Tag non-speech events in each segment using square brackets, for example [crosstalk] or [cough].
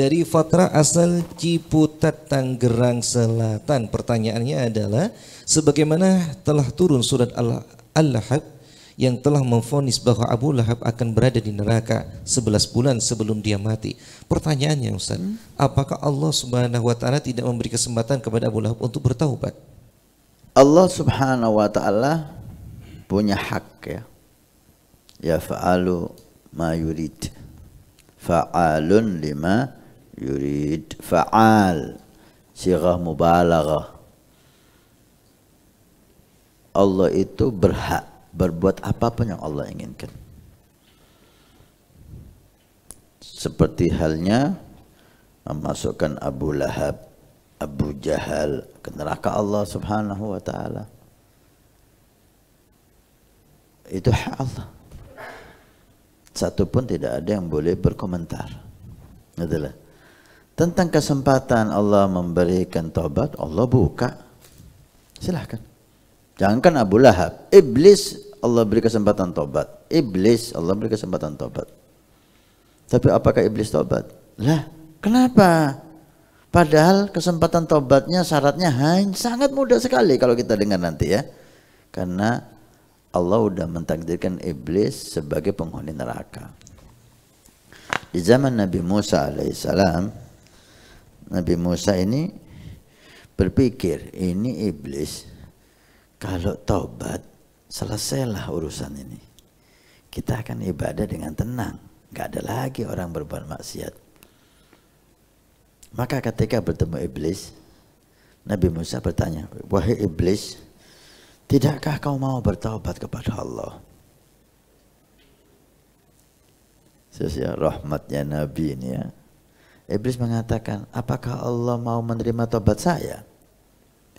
dari Fatra asal Ciputat Tanggerang Selatan. Pertanyaannya adalah sebagaimana telah turun surat Al-Lahab yang telah memfonis bahwa Abu Lahab akan berada di neraka 11 bulan sebelum dia mati. Pertanyaannya Ustaz, hmm? apakah Allah Subhanahu wa taala tidak memberi kesempatan kepada Abu Lahab untuk bertaubat? Allah Subhanahu wa taala punya hak ya. Ya fa'alu ma yurid. Fa'alun lima yurid fa'al sighah mubalaghah Allah itu berhak berbuat apapun yang Allah inginkan seperti halnya memasukkan Abu Lahab Abu Jahal ke neraka Allah Subhanahu wa taala itu hak Allah satu pun tidak ada yang boleh berkomentar. Itulah. Tentang kesempatan Allah memberikan taubat, Allah buka. Silahkan. Jangankan Abu Lahab, iblis Allah beri kesempatan taubat. Iblis Allah beri kesempatan taubat. Tapi apakah iblis taubat? Lah, kenapa? Padahal kesempatan taubatnya syaratnya hanya sangat mudah sekali kalau kita dengar nanti ya. Karena Allah sudah mentakdirkan iblis sebagai penghuni neraka. Di zaman Nabi Musa alaihissalam, Nabi Musa ini berpikir ini iblis kalau taubat selesailah urusan ini kita akan ibadah dengan tenang nggak ada lagi orang berbuat maksiat maka ketika bertemu iblis Nabi Musa bertanya wahai iblis tidakkah kau mau bertaubat kepada Allah Sesuai rahmatnya Nabi ini ya Iblis mengatakan, apakah Allah mau menerima tobat saya?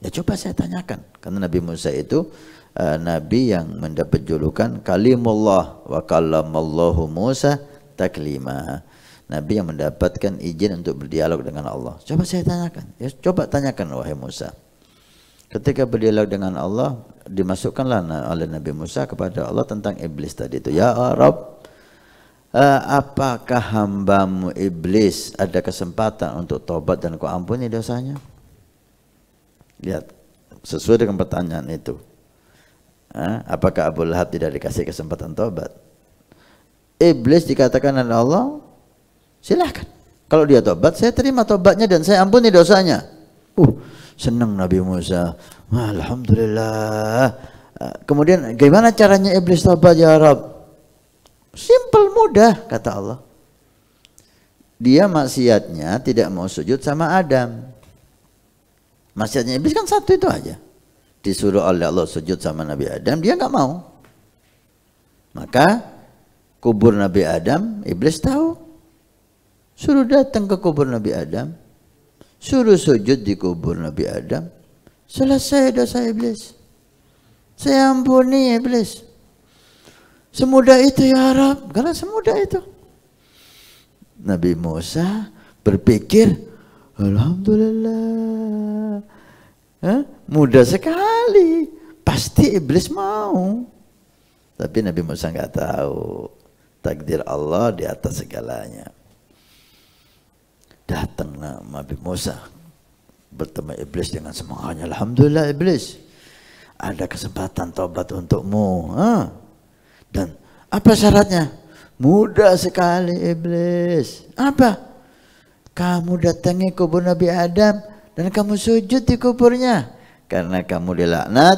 Ya coba saya tanyakan. Karena Nabi Musa itu uh, Nabi yang mendapat julukan Kalimullah wa kallamallahu Musa taklima. Nabi yang mendapatkan izin untuk berdialog dengan Allah. Coba saya tanyakan. Ya, coba tanyakan wahai Musa. Ketika berdialog dengan Allah, dimasukkanlah oleh Nabi Musa kepada Allah tentang iblis tadi itu. Ya Arab, Eh, apakah hambamu iblis ada kesempatan untuk tobat dan kau ampuni dosanya? Lihat, sesuai dengan pertanyaan itu. Eh, apakah Abu Lahab tidak dikasih kesempatan tobat? Iblis dikatakan oleh Allah, silahkan. Kalau dia tobat, saya terima tobatnya dan saya ampuni dosanya. Uh, senang Nabi Musa. Alhamdulillah. Eh, kemudian gimana caranya iblis tobat ya Rabb? Simple mudah kata Allah. Dia maksiatnya tidak mau sujud sama Adam. Maksiatnya iblis kan satu itu aja. Disuruh oleh Allah sujud sama Nabi Adam, dia nggak mau. Maka kubur Nabi Adam, iblis tahu. Suruh datang ke kubur Nabi Adam, suruh sujud di kubur Nabi Adam. Selesai dosa iblis. Saya ampuni iblis. Semudah itu ya Arab. Karena semudah itu. Nabi Musa berpikir, Alhamdulillah. Hah? Mudah sekali. Pasti iblis mau. Tapi Nabi Musa nggak tahu. Takdir Allah di atas segalanya. Datang Nabi Musa bertemu iblis dengan semangatnya. Alhamdulillah iblis. Ada kesempatan tobat untukmu. Hah? Dan apa syaratnya? Mudah sekali iblis. Apa? Kamu datangi kubur Nabi Adam dan kamu sujud di kuburnya karena kamu dilaknat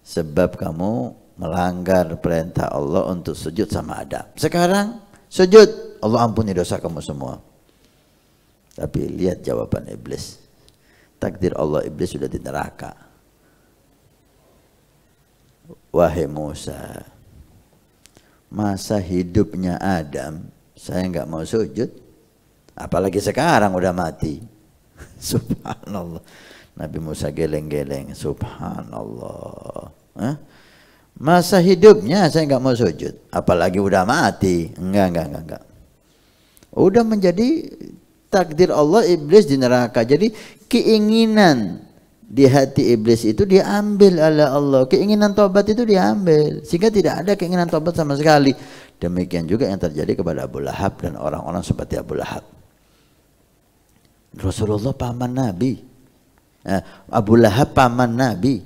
sebab kamu melanggar perintah Allah untuk sujud sama Adam. Sekarang sujud, Allah ampuni dosa kamu semua. Tapi lihat jawaban iblis. Takdir Allah iblis sudah di neraka. Wahai Musa, masa hidupnya Adam saya nggak mau sujud apalagi sekarang udah mati [laughs] subhanallah Nabi Musa geleng-geleng subhanallah Hah? masa hidupnya saya nggak mau sujud apalagi udah mati enggak enggak enggak enggak udah menjadi takdir Allah iblis di neraka jadi keinginan di hati iblis itu diambil oleh Allah. Keinginan tobat itu diambil. Sehingga tidak ada keinginan tobat sama sekali. Demikian juga yang terjadi kepada Abu Lahab dan orang-orang seperti Abu Lahab. Rasulullah paman Nabi. Eh, Abu Lahab paman Nabi.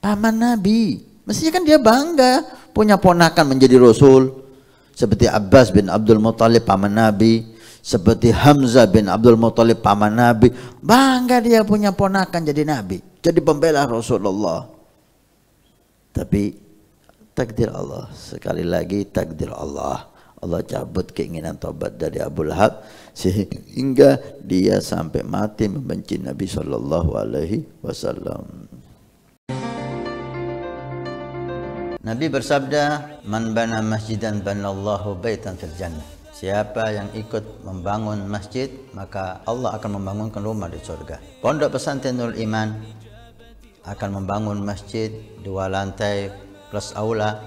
Paman Nabi. Mestinya kan dia bangga punya ponakan menjadi Rasul. Seperti Abbas bin Abdul Muttalib paman Nabi seperti Hamzah bin Abdul Muthalib paman Nabi bangga dia punya ponakan jadi nabi jadi pembela Rasulullah tapi takdir Allah sekali lagi takdir Allah Allah cabut keinginan tobat dari Abu Lahab sehingga dia sampai mati membenci Nabi Shallallahu alaihi wasallam Nabi bersabda man bana masjidan Allahu baitan fil jannah Siapa yang ikut membangun masjid, maka Allah akan membangunkan rumah di surga. Pondok pesantren Nur Iman akan membangun masjid dua lantai plus aula.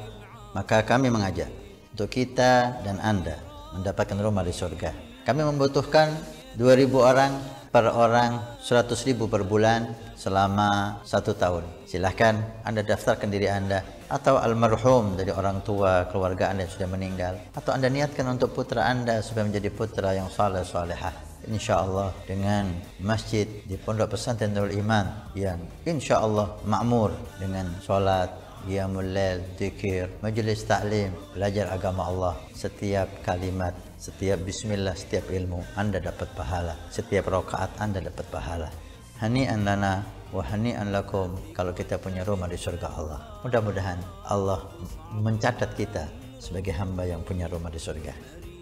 Maka kami mengajak untuk kita dan Anda mendapatkan rumah di surga. Kami membutuhkan 2000 orang per orang 100 ribu per bulan selama satu tahun. Silahkan Anda daftarkan diri Anda atau almarhum dari orang tua keluarga Anda yang sudah meninggal atau Anda niatkan untuk putra Anda supaya menjadi putra yang saleh salehah. Insya Allah dengan masjid di Pondok Pesantren Nurul Iman yang insya Allah makmur dengan sholat, qiyamul lail, dikir, majelis taklim, belajar agama Allah setiap kalimat setiap bismillah, setiap ilmu, Anda dapat pahala. Setiap rokaat Anda dapat pahala. Hani anlana wa hani anlakum kalau kita punya rumah di surga Allah. Mudah-mudahan Allah mencatat kita sebagai hamba yang punya rumah di surga.